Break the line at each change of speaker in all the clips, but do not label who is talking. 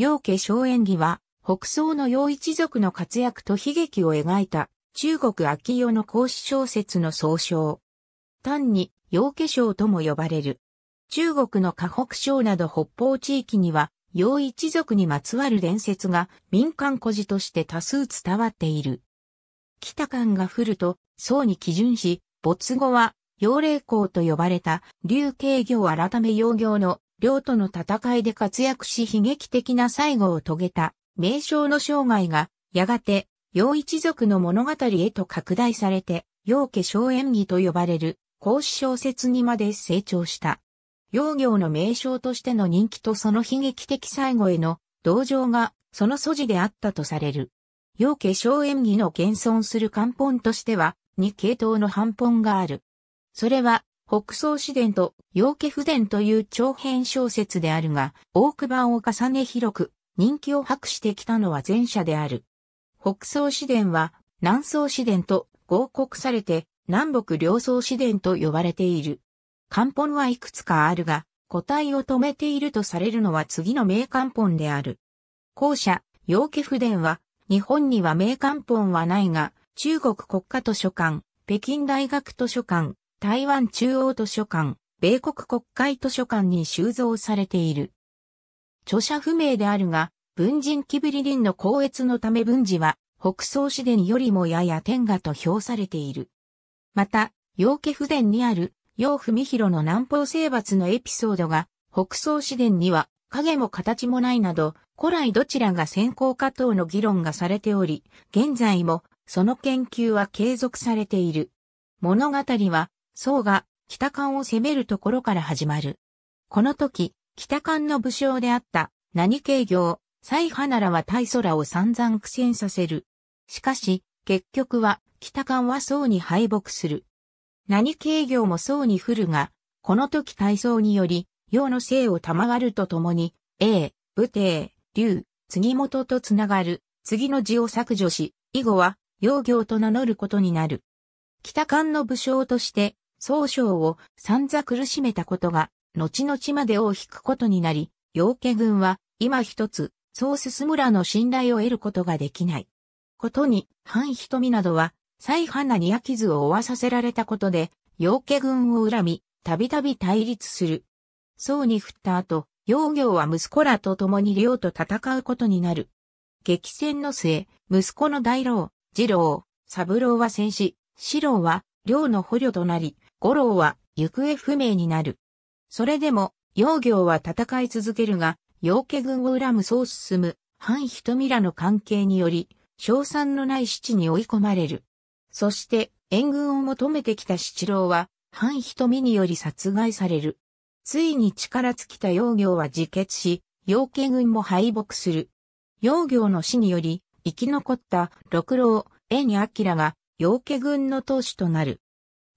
陽家小演技は、北宋の陽一族の活躍と悲劇を描いた、中国秋代の孔子小説の総称。単に、陽家小とも呼ばれる。中国の河北省など北方地域には、陽一族にまつわる伝説が民間孤児として多数伝わっている。北間が降ると、宋に基準し、没後は、陽霊公と呼ばれた、流慶行改め陽行の両との戦いで活躍し悲劇的な最後を遂げた、名称の生涯が、やがて、陽一族の物語へと拡大されて、陽家小演技と呼ばれる、孔子小説にまで成長した。陽行の名称としての人気とその悲劇的最後への同情が、その素地であったとされる。陽家小演技の現存する漢本としては、2系統の反本がある。それは、北総市伝と陽気不伝という長編小説であるが、多く版を重ね広く、人気を博してきたのは前者である。北総市伝は、南総市伝と合国されて、南北両総市伝と呼ばれている。漢本はいくつかあるが、個体を止めているとされるのは次の名漢本である。後者、陽気不伝は、日本には名漢本はないが、中国国家図書館、北京大学図書館、台湾中央図書館、米国国会図書館に収蔵されている。著者不明であるが、文人キブリリンの光悦のため文字は、北総市伝よりもやや天下と評されている。また、陽家不伝にある、陽文広の南方征伐のエピソードが、北総市伝には、影も形もないなど、古来どちらが先行か等の議論がされており、現在もその研究は継続されている。物語は宋が北漢を攻めるところから始まる。この時、北漢の武将であった何慶行、派花らは大空を散々苦戦させる。しかし、結局は北漢は宋に敗北する。何慶行も宋に降るが、この時大宋により、陽の生を賜るとともに、英、武帝、竜、次元とつながる、次の字を削除し、以後は、陽行と名乗ることになる。北漢の武将として、総将を散々苦しめたことが、後々までを引くことになり、陽家軍は、今一つ、総進村の信頼を得ることができない。ことに、半瞳などは、再犯なに飽傷を負わさせられたことで、陽家軍を恨み、たびたび対立する。宋に振った後、陽行は息子らと共に領と戦うことになる。激戦の末、息子の大老、次郎、三郎は戦死、四郎は領の捕虜となり、五郎は行方不明になる。それでも、幼業は戦い続けるが、陽家軍を恨むそう進む、反瞳らの関係により、賞賛のない七に追い込まれる。そして、援軍を求めてきた七郎は、反瞳により殺害される。ついに力尽きた幼業は自決し、陽家軍も敗北する。幼業の死により、生き残った六郎、縁に明が、陽家軍の当主となる。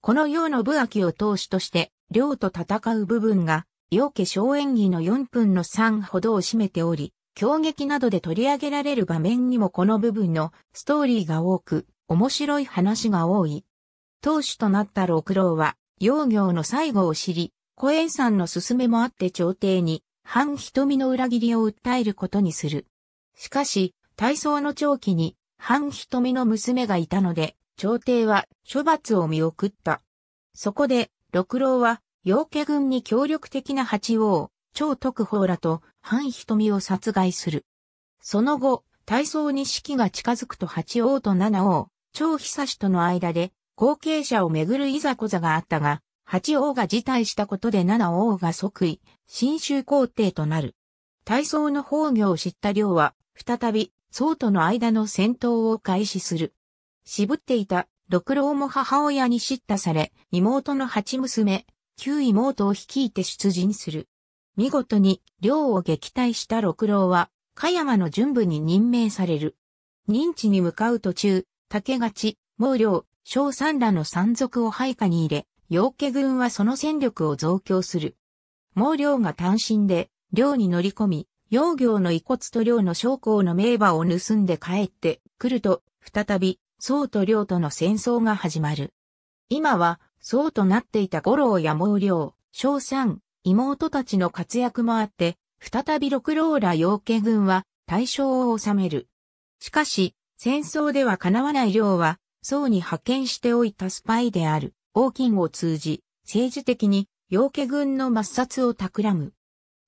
この世の武明を投手として、両と戦う部分が、両家小演技の4分の3ほどを占めており、狂撃などで取り上げられる場面にもこの部分のストーリーが多く、面白い話が多い。当主となった六郎は、幼行の最後を知り、小園さんの勧めもあって朝廷に、半瞳の裏切りを訴えることにする。しかし、体操の長期に、反瞳の娘がいたので、朝廷は処罰を見送った。そこで、六郎は、陽家軍に協力的な八王、超徳法らと、反瞳を殺害する。その後、大層に指揮が近づくと八王と七王、超久志との間で、後継者をめぐるいざこざがあったが、八王が辞退したことで七王が即位、新州皇帝となる。大層の崩御を知った領は、再び、宋との間の戦闘を開始する。渋っていた六郎も母親に叱咤され、妹の八娘、旧妹を率いて出陣する。見事に寮を撃退した六郎は、香山の準部に任命される。認知に向かう途中、竹勝、毛寮、小三らの山賊を配下に入れ、陽家軍はその戦力を増強する。毛寮が単身で、寮に乗り込み、陽行の遺骨と寮の将校の名馬を盗んで帰ってくると、再び、宋と領との戦争が始まる。今は、宋となっていた五郎や毛領、小三、妹たちの活躍もあって、再び六郎ら陽家軍は大将を治める。しかし、戦争では叶わない領は、宋に派遣しておいたスパイである、王金を通じ、政治的に陽家軍の抹殺を企む。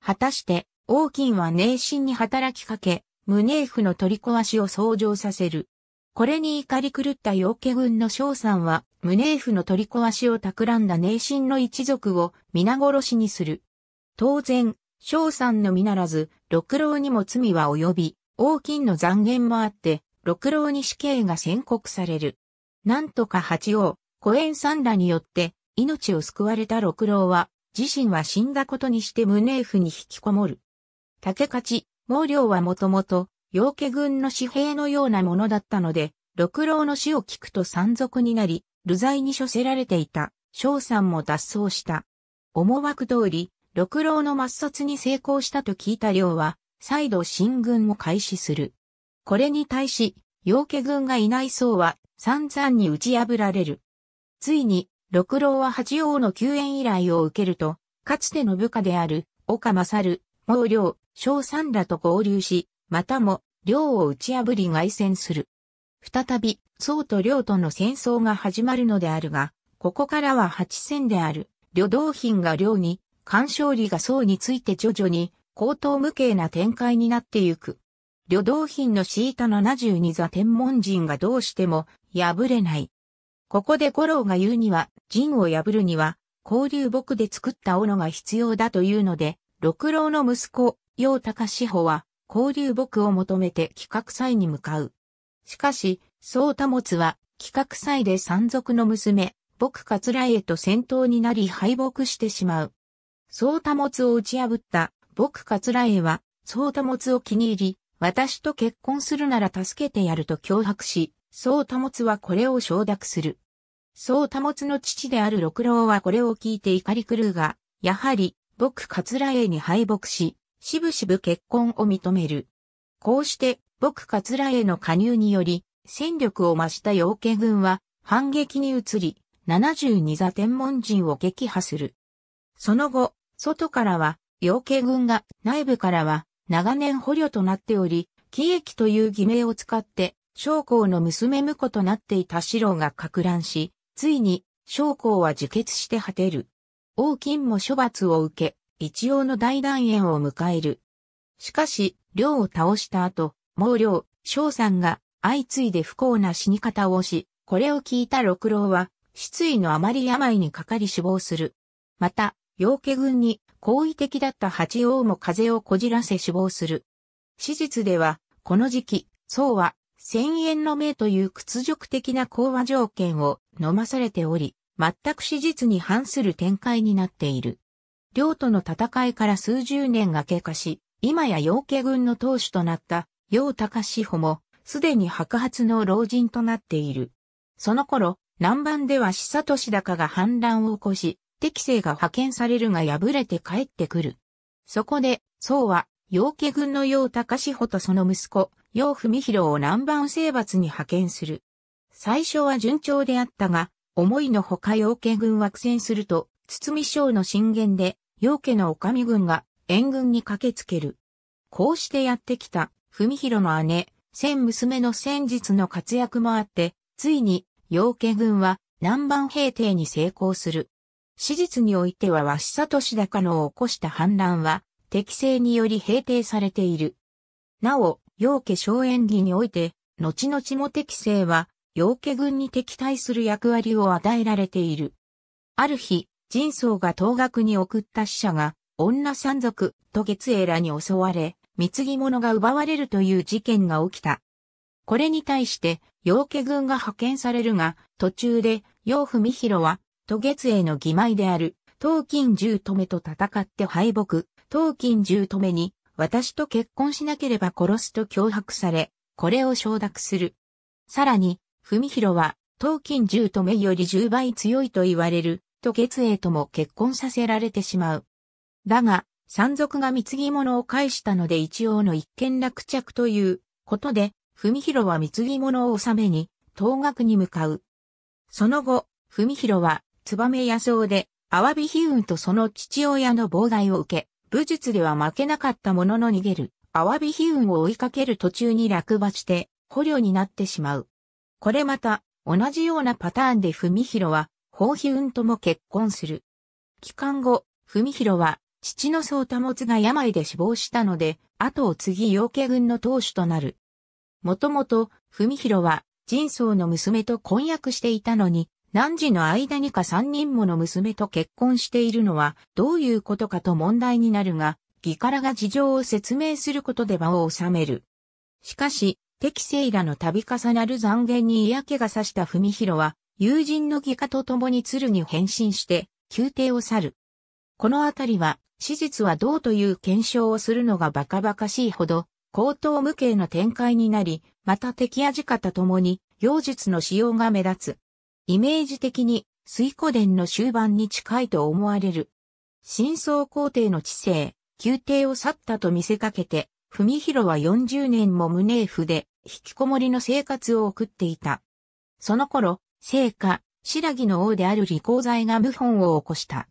果たして、王金は内心に働きかけ、無寧府の取り壊しを創上させる。これに怒り狂った陽家軍の翔さんは、無ネ夫の取り壊しを企んだ内心の一族を皆殺しにする。当然、翔さんのみならず、六郎にも罪は及び、王金の残言もあって、六郎に死刑が宣告される。なんとか八王、古縁三らによって、命を救われた六郎は、自身は死んだことにして無ネ夫に引きこもる。竹勝、毛量はもともと、陽家軍の紙幣のようなものだったので、六郎の死を聞くと山賊になり、流罪に処せられていた、翔さんも脱走した。思惑通り、六郎の抹殺に成功したと聞いた亮は、再度進軍を開始する。これに対し、陽家軍がいない層は散々に打ち破られる。ついに、六郎は八王の救援依頼を受けると、かつての部下である、岡勝、毛良、さんらと合流し、またも、領を打ち破り外戦する。再び、宋と領との戦争が始まるのであるが、ここからは八戦である、旅道品が領に、干渉理が宋について徐々に、高等無形な展開になってゆく。旅道品の敷いた72座天文人がどうしても、破れない。ここで五郎が言うには、陣を破るには、交流木で作った斧が必要だというので、六郎の息子、陽高志保は、交流木を求めて企画祭に向かう。しかし、総保つは、企画祭で山賊の娘、僕桂へと戦闘になり敗北してしまう。総保つを打ち破った僕桂へは、総保つを気に入り、私と結婚するなら助けてやると脅迫し、総保つはこれを承諾する。総保つの父である六郎はこれを聞いて怒り狂うが、やはり、僕桂へに敗北し、しぶしぶ結婚を認める。こうして、僕桂への加入により、戦力を増した陽家軍は、反撃に移り、72座天文人を撃破する。その後、外からは、陽家軍が、内部からは、長年捕虜となっており、喜益という偽名を使って、将校の娘婿となっていた四郎が拡乱し、ついに、将校は自決して果てる。王金も処罰を受け、一応の大団円を迎える。しかし、梁を倒した後、毛梁、翔さんが相次いで不幸な死に方をし、これを聞いた六郎は、失意のあまり病にかかり死亡する。また、陽家軍に好意的だった八王も風邪をこじらせ死亡する。史実では、この時期、宋は、千円の命という屈辱的な講和条件を飲まされており、全く史実に反する展開になっている。領との戦いから数十年が経過し、今や養家軍の当主となった陽高志保も、すでに白髪の老人となっている。その頃、南蛮では死里志高が反乱を起こし、適正が派遣されるが破れて帰ってくる。そこで、宋は、陽家軍の陽高志保とその息子、陽文弘を南蛮征伐に派遣する。最初は順調であったが、思いのほか陽家軍は苦戦すると、堤将の進言で、陽家の女将軍が援軍に駆けつける。こうしてやってきた、文広の姉、千娘の戦術の活躍もあって、ついに、陽家軍は南蛮平定に成功する。史実においては鷲里氏高の起こした反乱は、適正により平定されている。なお、陽家荘園儀において、後々も適正は、陽家軍に敵対する役割を与えられている。ある日、人相が東学に送った使者が、女山賊と月英らに襲われ、貢ぎ物が奪われるという事件が起きた。これに対して、陽家軍が派遣されるが、途中で、陽文弘は、渡月英の義妹である、東金十留と戦って敗北、東金十留に、私と結婚しなければ殺すと脅迫され、これを承諾する。さらに、文弘は、東金十留より十倍強いと言われる、と月英とも結婚させられてしまう。だが、山賊が貢ぎ物を返したので一応の一件落着ということで、文広は貢ぎ物を納めに、東学に向かう。その後、文広は、燕野草で、ワビヒ飛雲とその父親の妨害を受け、武術では負けなかったものの逃げる、ワビヒ飛雲を追いかける途中に落馬して、捕虜になってしまう。これまた、同じようなパターンで文広は、ホー運とも結婚する。帰還後、文弘は、父の宗太持が病で死亡したので、後を継ぎ養家軍の当主となる。もともと、文弘は、人宗の娘と婚約していたのに、何時の間にか三人もの娘と結婚しているのは、どういうことかと問題になるが、義からが事情を説明することで場を収める。しかし、敵正らの度重なる残言に嫌気がさした文弘は、友人の義家と共に鶴に変身して、宮廷を去る。このあたりは、史実はどうという検証をするのがバカバカしいほど、高等無形の展開になり、また敵味方ともに、妖術の使用が目立つ。イメージ的に、水古伝の終盤に近いと思われる。真相皇帝の知性、宮廷を去ったと見せかけて、文広は40年も無名符で、引きこもりの生活を送っていた。その頃、聖火、白木の王である利光剤が謀反を起こした。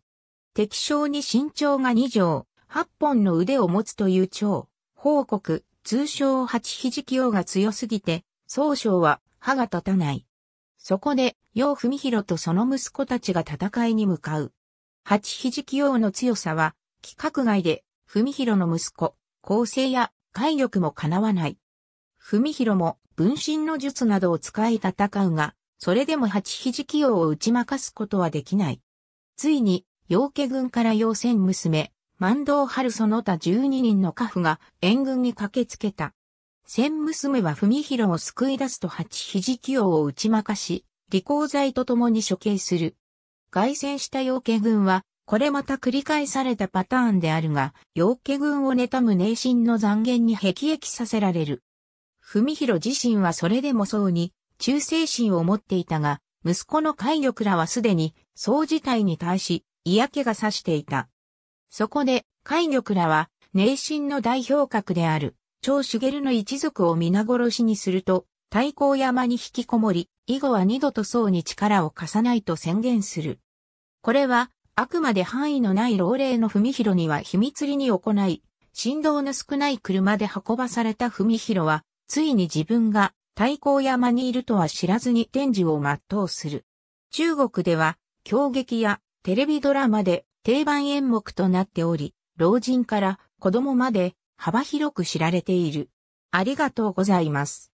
敵将に身長が2条、8本の腕を持つという長、報告、通称八肘器王が強すぎて、総称は歯が立たない。そこで、楊文博とその息子たちが戦いに向かう。八肘器王の強さは、規格外で、文博の息子、構成や、体力もかなわない。文弘も分身の術などを使い戦うが、それでも八肘器用を打ち負かすことはできない。ついに、陽家軍から陽戦娘、万道春その他12人の家父が援軍に駆けつけた。戦娘は文弘を救い出すと八肘器用を打ち負かし、利口罪と共に処刑する。外戦した陽家軍は、これまた繰り返されたパターンであるが、陽家軍を妬む内心の残言に辟易させられる。文広自身はそれでもそうに、忠誠心を持っていたが、息子の海玉らはすでに、総事態に対し、嫌気がさしていた。そこで、海玉らは、内心の代表格である、長茂の一族を皆殺しにすると、太閤山に引きこもり、以後は二度と僧に力を貸さないと宣言する。これは、あくまで範囲のない老齢の文広には秘密裏に行い、振動の少ない車で運ばされた文広は、ついに自分が太鼓山にいるとは知らずに天寿を全うする。中国では、狂劇やテレビドラマで定番演目となっており、老人から子供まで幅広く知られている。ありがとうございます。